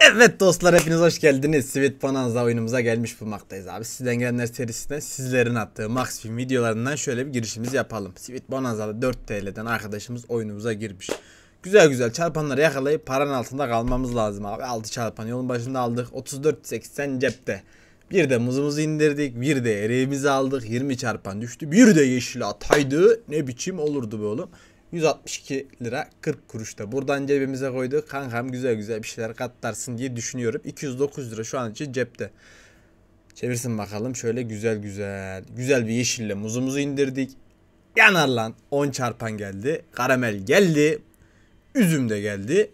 Evet dostlar hepiniz hoş geldiniz. Sweet Bonanza oyunumuza gelmiş bulmaktayız abi. Sizden gelenler serisine sizlerin attığı Max videolarından şöyle bir girişimiz yapalım. Sweet Bonanza'da 4 TL'den arkadaşımız oyunumuza girmiş. Güzel güzel çarpanları yakalayıp paranın altında kalmamız lazım abi. 6 çarpan yolun başında aldık. 34.80 cepte. Bir de muzumuzu indirdik. Bir de eriğimizi aldık. 20 çarpan düştü. Bir de yeşil ataydı. Ne biçim olurdu bu oğlum. 162 lira 40 kuruşta. Buradan cebimize koyduk. Kankam güzel güzel bir şeyler katlarsın diye düşünüyorum. 209 lira şu an için cepte. Çevirsin bakalım şöyle güzel güzel. Güzel bir yeşille muzumuzu indirdik. Yanar lan. 10 çarpan geldi. Karamel geldi. Üzüm de geldi.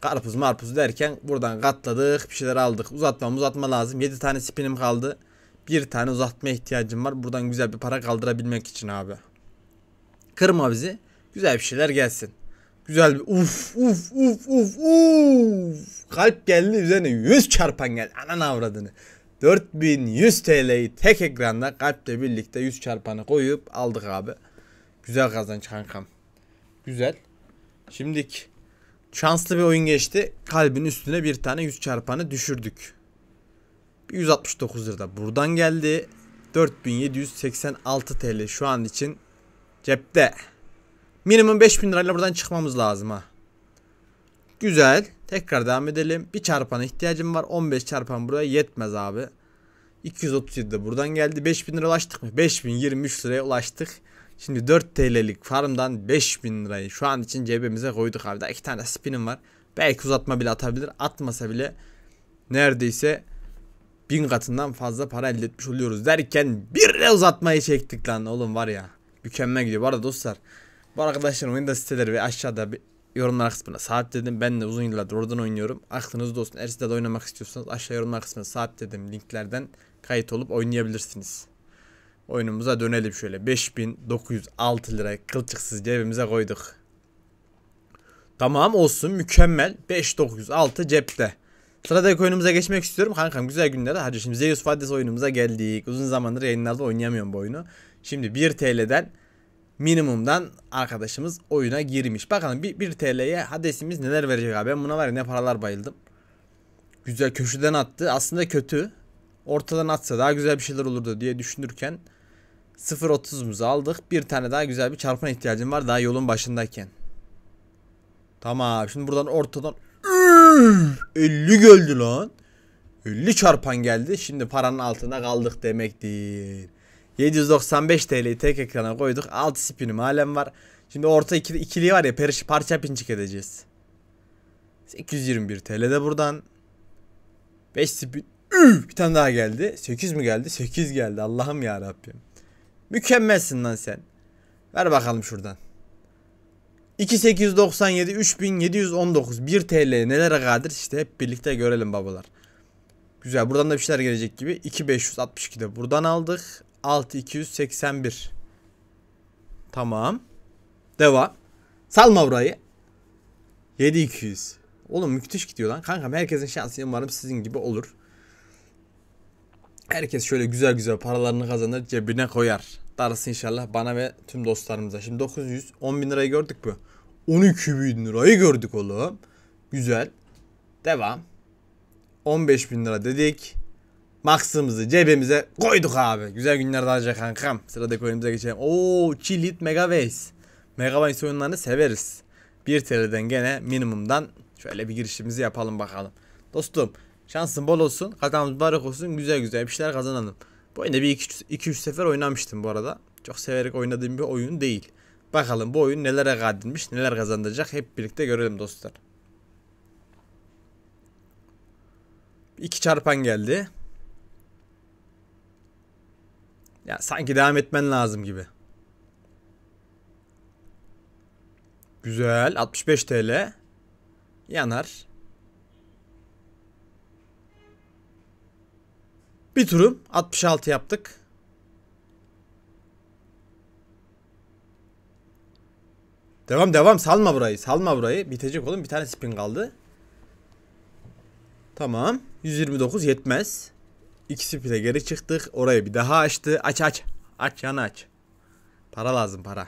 Karpuz marpuz derken buradan katladık. Bir şeyler aldık. Uzatma uzatma lazım. 7 tane spinim kaldı. Bir tane uzatmaya ihtiyacım var. Buradan güzel bir para kaldırabilmek için abi. Kırma bizi. Güzel bir şeyler gelsin. Güzel bir uf uf uf uf uf. Kalp geldi üzerine 100 çarpan geldi. Anan avradını. 4100 TL'yi tek ekranda kalple birlikte 100 çarpanı koyup aldık abi. Güzel kazanç kankam. Güzel. Şimdilik şanslı bir oyun geçti. Kalbin üstüne bir tane 100 çarpanı düşürdük. 169 lirada buradan geldi. 4786 TL şu an için cepte. Minimum 5000 lirayla buradan çıkmamız lazım ha. Güzel. Tekrar devam edelim. Bir çarpana ihtiyacım var. 15 çarpan buraya yetmez abi. 237 de buradan geldi. 5000 lira ulaştık mı? 5023 liraya ulaştık. Şimdi 4 TL'lik farmdan 5000 lirayı şu an için cebimize koyduk abi. Daha 2 tane spinim var. Belki uzatma bile atabilir. Atmasa bile neredeyse 1000 katından fazla para elde etmiş oluyoruz derken bir de uzatmayı çektik lan oğlum var ya. Mükemmel gidiyor. Bu arada dostlar bu arkadaşların Windows siteleri ve aşağıda bir yorumlar kısmına saat dedim. Ben de uzun yıllardır oradan oynuyorum. Aklınızda olsun. Eğer sizde de oynamak istiyorsanız aşağı yorumlar kısmına saat dedim linklerden kayıt olup oynayabilirsiniz. Oyunumuza dönelim şöyle. 5906 lira kılçıksız cebimize koyduk. Tamam olsun mükemmel. 5906 cepte. Sıradaki oyunumuza geçmek istiyorum. Kankam güzel günlerde. Hadi şimdi Zeus Fades oyunumuza geldik. Uzun zamandır yayınlarda oynayamıyorum bu oyunu. Şimdi 1 TL'den minimumdan arkadaşımız oyuna girmiş. Bakalım 1 TL'ye Hades'imiz neler verecek abi. Ben buna var ya ne paralar bayıldım. Güzel köşeden attı. Aslında kötü. Ortadan atsa daha güzel bir şeyler olurdu diye düşünürken 0.30'umuzu aldık. Bir tane daha güzel bir çarpma ihtiyacım var daha yolun başındayken. Tamam şimdi buradan ortadan 50 geldi lan. 50 çarpan geldi. Şimdi paranın altında kaldık demektir. 795 TL'yi tek ekrana koyduk. 6 spinim halen var. Şimdi orta ikili, ikili var ya periş parça pinçik edeceğiz. 821 TL de buradan. 5 spin. Üf, bir tane daha geldi. 8 mi geldi? 8 geldi. Allah'ım ya Rabbim. Mükemmelsin lan sen. Ver bakalım şuradan. 2897 3719 1 TL nelere kadir işte hep birlikte görelim babalar. Güzel. Buradan da bir şeyler gelecek gibi. 2562'de buradan aldık. 6281. Tamam. Devam. Salma burayı. 7200. Oğlum müthiş gidiyor lan. Kankam herkesin şansı umarım sizin gibi olur. Herkes şöyle güzel güzel paralarını kazanır cebine koyar. Darısı inşallah bana ve tüm dostlarımıza. Şimdi 900 10 bin lirayı gördük mü? 12 bin lirayı gördük oğlum. Güzel. Devam. 15 bin lira dedik. Maksımızı cebimize koyduk abi. Güzel günler daha kankam. Sıradaki oyunumuza geçelim. Oo, Chilit Megaways. Megaways oyunlarını severiz. 1 TL'den gene minimumdan şöyle bir girişimizi yapalım bakalım. Dostum şansın bol olsun. Kazanımız barak olsun. Güzel güzel bir şeyler kazanalım. Bu oyunda bir 2-3 sefer oynamıştım bu arada. Çok severek oynadığım bir oyun değil. Bakalım bu oyun nelere kadirmiş, neler kazandıracak hep birlikte görelim dostlar. İki çarpan geldi. Ya sanki devam etmen lazım gibi. Güzel. 65 TL. Yanar. Bir turum 66 yaptık. Devam devam salma burayı. Salma burayı. Bitecek oğlum. Bir tane spin kaldı. Tamam. 129 yetmez. İkisi bile geri çıktık. Orayı bir daha açtı. Aç aç. Aç yanı aç. Para lazım para.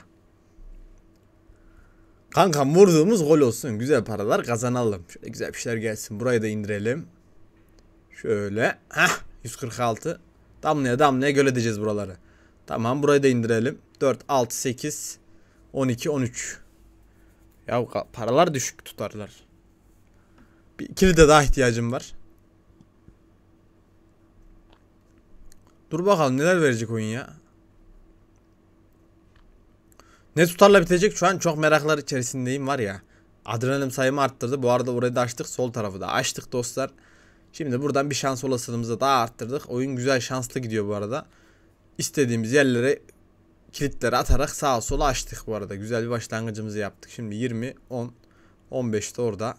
Kankam vurduğumuz gol olsun. Güzel paralar kazanalım. Şöyle güzel bir şeyler gelsin. Burayı da indirelim. Şöyle. Hah. 146. Damlaya damlaya göl edeceğiz buraları. Tamam burayı da indirelim. 4, 6, 8, 12, 13. Ya paralar düşük tutarlar. Bir kilide daha ihtiyacım var. Dur bakalım neler verecek oyun ya. Ne tutarla bitecek şu an çok meraklar içerisindeyim var ya. Adrenalin sayımı arttırdı. Bu arada orayı da açtık. Sol tarafı da açtık dostlar. Şimdi buradan bir şans olasılığımızı daha arttırdık. Oyun güzel şanslı gidiyor bu arada. İstediğimiz yerlere kilitleri atarak sağa sola açtık bu arada. Güzel bir başlangıcımızı yaptık. Şimdi 20, 10, 15 de orada.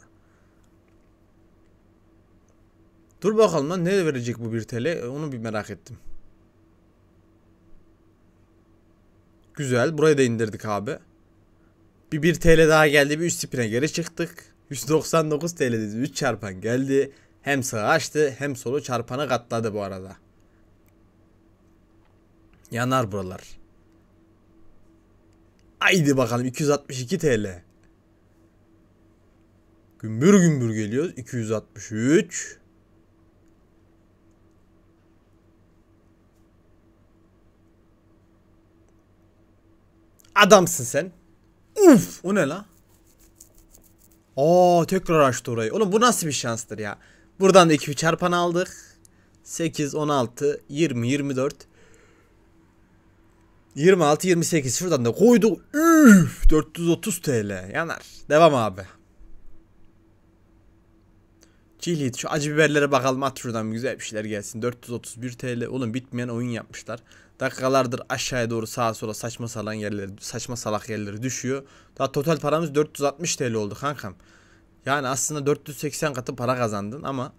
Dur bakalım lan ne verecek bu 1 TL e, onu bir merak ettim. Güzel burayı da indirdik abi. Bir 1 TL daha geldi bir üst tipine geri çıktık. 199 TL dedi 3 çarpan geldi. Hem sağa açtı hem solu çarpana katladı bu arada. Yanar buralar. Haydi bakalım 262 TL. Gümbür gümbür geliyoruz. 263. Adamsın sen. Uf, o ne la? Aa tekrar açtı orayı. Oğlum bu nasıl bir şanstır ya? Buradan da 2 çarpan aldık. 8 16 20 24 26 28 şuradan da koyduk. Üf 430 TL yanar. Devam abi. Cilit şu acı biberlere bakalım at şuradan güzel bir şeyler gelsin. 431 TL. Oğlum bitmeyen oyun yapmışlar. Dakikalardır aşağıya doğru sağa sola saçma salan yerleri, saçma salak yerleri düşüyor. Daha total paramız 460 TL oldu kankam. Yani aslında 480 katı para kazandın ama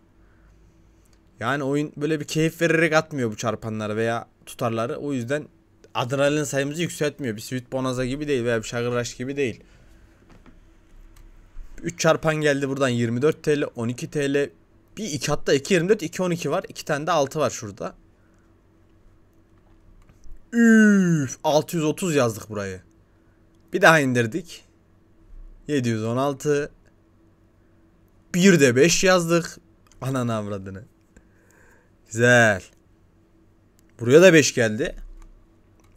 yani oyun böyle bir keyif vererek atmıyor bu çarpanları veya tutarları. O yüzden adrenalin sayımızı yükseltmiyor. Bir Sweet Bonanza gibi değil veya bir Şagırraş gibi değil. 3 çarpan geldi buradan 24 TL, 12 TL. Bir 2 hatta 2 24, 2 12 var. 2 tane de 6 var şurada. Üf, 630 yazdık burayı. Bir daha indirdik. 716. Bir de 5 yazdık. Ananı avradını. Güzel. Buraya da 5 geldi.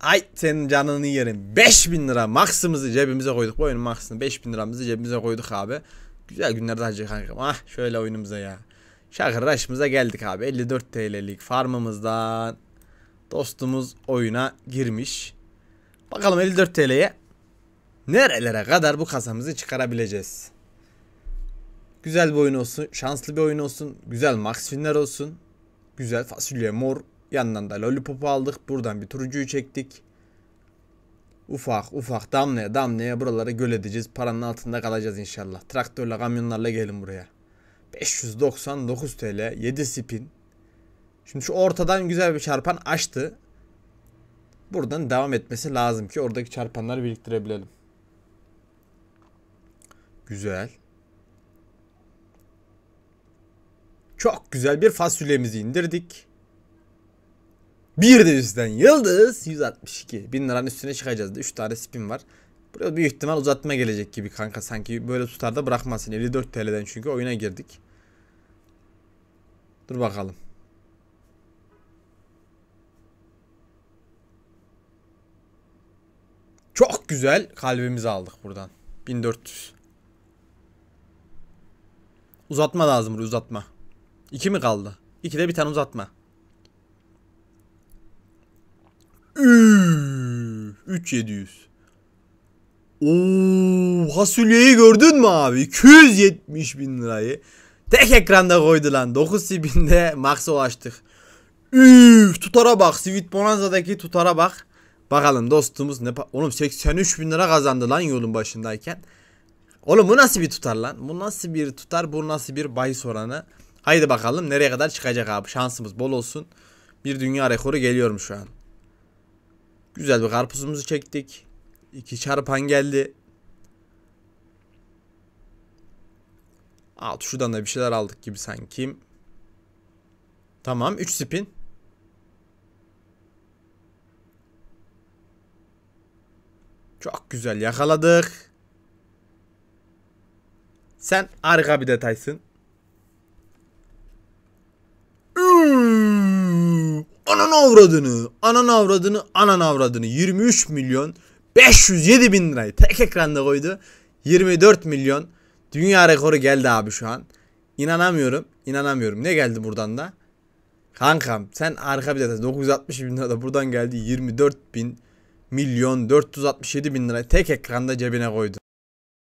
Ay senin canını yerim. 5000 lira maksımızı cebimize koyduk. Bu oyunun maksını 5000 liramızı cebimize koyduk abi. Güzel günler daha kankam. Ah şöyle oyunumuza ya. Şakır geldik abi. 54 TL'lik farmımızdan Dostumuz oyuna girmiş. Bakalım 54 TL'ye nerelere kadar bu kasamızı çıkarabileceğiz. Güzel bir oyun olsun. Şanslı bir oyun olsun. Güzel max finler olsun. Güzel fasulye mor. Yandan da lollipop'u aldık. Buradan bir turcuyu çektik. Ufak ufak damlaya damlaya buraları göl edeceğiz. Paranın altında kalacağız inşallah. Traktörle kamyonlarla gelin buraya. 599 TL 7 spin Şimdi şu ortadan güzel bir çarpan açtı. Buradan devam etmesi lazım ki oradaki çarpanları biriktirebilelim. Güzel. Çok güzel bir fasulyemizi indirdik. Bir de üstten yıldız 162. Bin liranın üstüne çıkacağız. 3 tane spin var. Buraya bir ihtimal uzatma gelecek gibi kanka. Sanki böyle tutar da bırakmasın. 54 TL'den çünkü oyuna girdik. Dur bakalım. güzel kalbimizi aldık buradan. 1400. Uzatma lazım buraya uzatma. 2 mi kaldı? de bir tane uzatma. 3700. Oo, fasulyeyi gördün mü abi? 270 bin lirayı. Tek ekranda koydu lan. 9 sibinde max'a ulaştık. Üf, tutara bak. Sweet Bonanza'daki tutara bak. Bakalım dostumuz ne Oğlum 83 bin lira kazandı lan yolun başındayken. Oğlum bu nasıl bir tutar lan? Bu nasıl bir tutar? Bu nasıl bir bahis oranı? Haydi bakalım nereye kadar çıkacak abi. Şansımız bol olsun. Bir dünya rekoru geliyorum şu an. Güzel bir karpuzumuzu çektik. İki çarpan geldi. Alt şuradan da bir şeyler aldık gibi sanki. Tamam 3 spin. Çok güzel yakaladık. Sen arka bir detaysın. Hmm, ananı avradını, ananı avradını, ananı avradını 23 milyon 507 bin lirayı tek ekranda koydu. 24 milyon dünya rekoru geldi abi şu an. İnanamıyorum, inanamıyorum. Ne geldi buradan da? Kankam sen arka bir detay 960 bin lira da buradan geldi 24 bin milyon 467 bin lirayı tek ekranda cebine koydu.